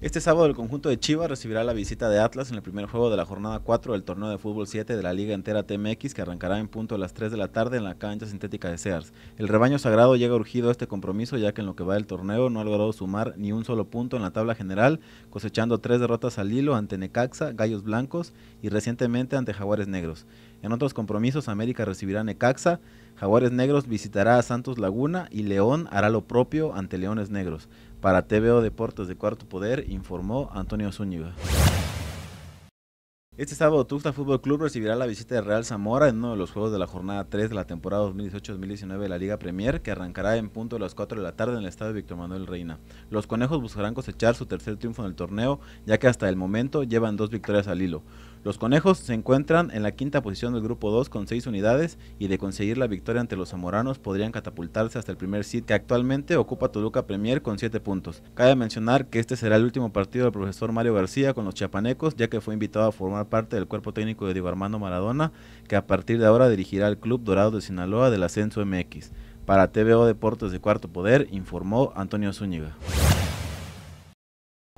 Este sábado el conjunto de Chivas recibirá la visita de Atlas en el primer juego de la jornada 4 del torneo de fútbol 7 de la Liga Entera TMX que arrancará en punto a las 3 de la tarde en la cancha sintética de Sears. El rebaño sagrado llega urgido a este compromiso ya que en lo que va del torneo no ha logrado sumar ni un solo punto en la tabla general, cosechando tres derrotas al hilo ante Necaxa, Gallos Blancos y recientemente ante Jaguares Negros. En otros compromisos América recibirá Necaxa, Jaguares Negros visitará a Santos Laguna y León hará lo propio ante Leones Negros. Para TVO Deportes de Cuarto Poder informó Antonio Zúñiga. Este sábado Tuxtla Fútbol Club recibirá la visita de Real Zamora en uno de los juegos de la jornada 3 de la temporada 2018-2019 de la Liga Premier que arrancará en punto a las 4 de la tarde en el estadio Víctor Manuel Reina. Los conejos buscarán cosechar su tercer triunfo en el torneo ya que hasta el momento llevan dos victorias al hilo. Los conejos se encuentran en la quinta posición del grupo 2 con 6 unidades y de conseguir la victoria ante los zamoranos podrían catapultarse hasta el primer sitio que actualmente ocupa Toluca Premier con 7 puntos. Cabe mencionar que este será el último partido del profesor Mario García con los chiapanecos ya que fue invitado a formar parte del cuerpo técnico de Diego Armando Maradona que a partir de ahora dirigirá el club dorado de Sinaloa del ascenso MX. Para TVO Deportes de Cuarto Poder informó Antonio Zúñiga.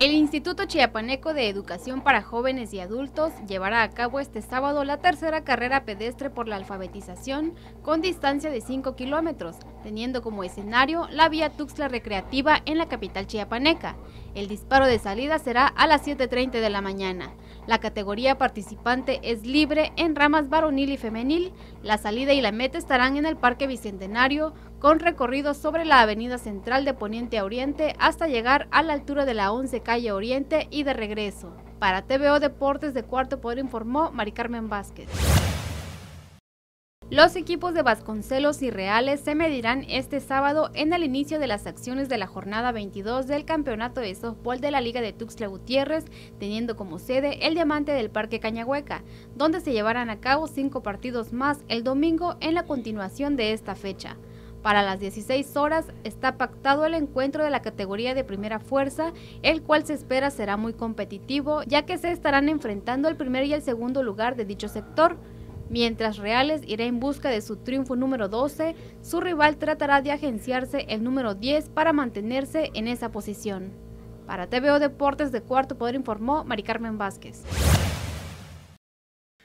El Instituto Chiapaneco de Educación para Jóvenes y Adultos llevará a cabo este sábado la tercera carrera pedestre por la alfabetización con distancia de 5 kilómetros, teniendo como escenario la vía Tuxtla Recreativa en la capital chiapaneca. El disparo de salida será a las 7.30 de la mañana. La categoría participante es libre en ramas varonil y femenil. La salida y la meta estarán en el Parque Bicentenario, con recorrido sobre la avenida central de Poniente a Oriente hasta llegar a la altura de la 11 Calle Oriente y de regreso. Para TVO Deportes de Cuarto Poder informó Mari Carmen Vázquez. Los equipos de Vasconcelos y Reales se medirán este sábado en el inicio de las acciones de la jornada 22 del Campeonato de Softball de la Liga de Tuxtla Gutiérrez, teniendo como sede el Diamante del Parque Cañahueca, donde se llevarán a cabo cinco partidos más el domingo en la continuación de esta fecha. Para las 16 horas está pactado el encuentro de la categoría de primera fuerza, el cual se espera será muy competitivo, ya que se estarán enfrentando el primer y el segundo lugar de dicho sector. Mientras Reales irá en busca de su triunfo número 12, su rival tratará de agenciarse el número 10 para mantenerse en esa posición. Para TVO Deportes de Cuarto Poder informó Mari Carmen Vázquez.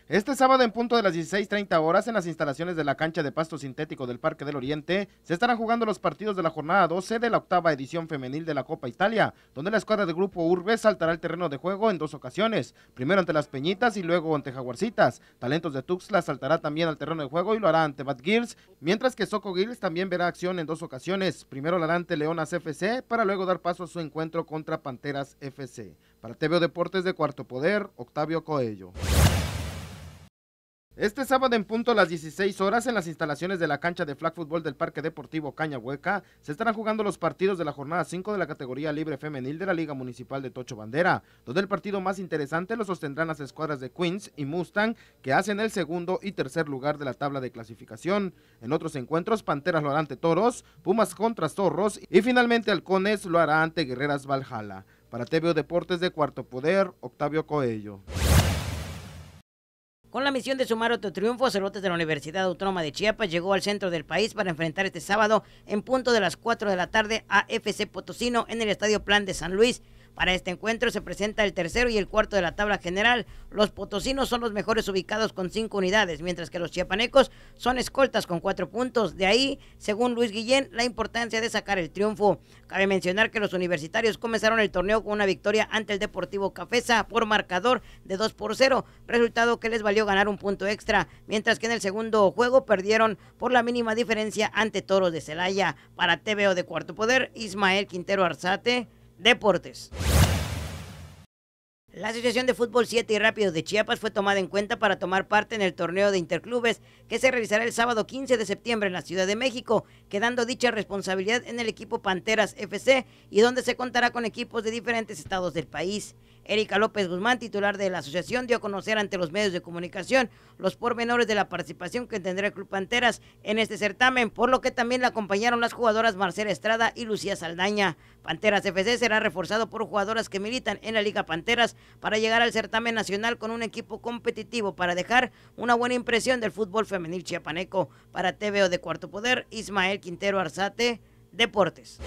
Este sábado en punto de las 16.30 horas en las instalaciones de la cancha de pasto sintético del Parque del Oriente se estarán jugando los partidos de la jornada 12 de la octava edición femenil de la Copa Italia, donde la escuadra de Grupo Urbe saltará el terreno de juego en dos ocasiones, primero ante las Peñitas y luego ante Jaguarcitas. Talentos de Tux la saltará también al terreno de juego y lo hará ante Bad Gears, mientras que Soco Girls también verá acción en dos ocasiones, primero la hará ante Leonas FC para luego dar paso a su encuentro contra Panteras FC. Para TVO Deportes de Cuarto Poder, Octavio Coello. Este sábado en punto a las 16 horas en las instalaciones de la cancha de flag fútbol del Parque Deportivo Caña Hueca se estarán jugando los partidos de la jornada 5 de la categoría libre femenil de la Liga Municipal de Tocho Bandera, donde el partido más interesante lo sostendrán las escuadras de Queens y Mustang que hacen el segundo y tercer lugar de la tabla de clasificación. En otros encuentros Panteras lo hará ante Toros, Pumas contra Zorros y finalmente Halcones lo hará ante Guerreras Valhalla. Para TVO Deportes de Cuarto Poder, Octavio Coello. Con la misión de sumar otro triunfo, Celotes de la Universidad Autónoma de Chiapas llegó al centro del país para enfrentar este sábado en punto de las 4 de la tarde a FC Potosino en el Estadio Plan de San Luis. Para este encuentro se presenta el tercero y el cuarto de la tabla general. Los potosinos son los mejores ubicados con cinco unidades, mientras que los chiapanecos son escoltas con cuatro puntos. De ahí, según Luis Guillén, la importancia de sacar el triunfo. Cabe mencionar que los universitarios comenzaron el torneo con una victoria ante el Deportivo Cafesa por marcador de 2 por 0, resultado que les valió ganar un punto extra, mientras que en el segundo juego perdieron por la mínima diferencia ante Toros de Celaya. Para TVO de Cuarto Poder, Ismael Quintero Arzate. Deportes. La Asociación de Fútbol 7 y Rápidos de Chiapas fue tomada en cuenta para tomar parte en el torneo de interclubes que se realizará el sábado 15 de septiembre en la Ciudad de México, quedando dicha responsabilidad en el equipo Panteras FC y donde se contará con equipos de diferentes estados del país. Erika López Guzmán, titular de la asociación, dio a conocer ante los medios de comunicación los pormenores de la participación que tendrá el Club Panteras en este certamen, por lo que también la acompañaron las jugadoras Marcela Estrada y Lucía Saldaña. Panteras FC será reforzado por jugadoras que militan en la Liga Panteras para llegar al certamen nacional con un equipo competitivo para dejar una buena impresión del fútbol femenil chiapaneco. Para TVO de Cuarto Poder, Ismael Quintero Arzate, Deportes.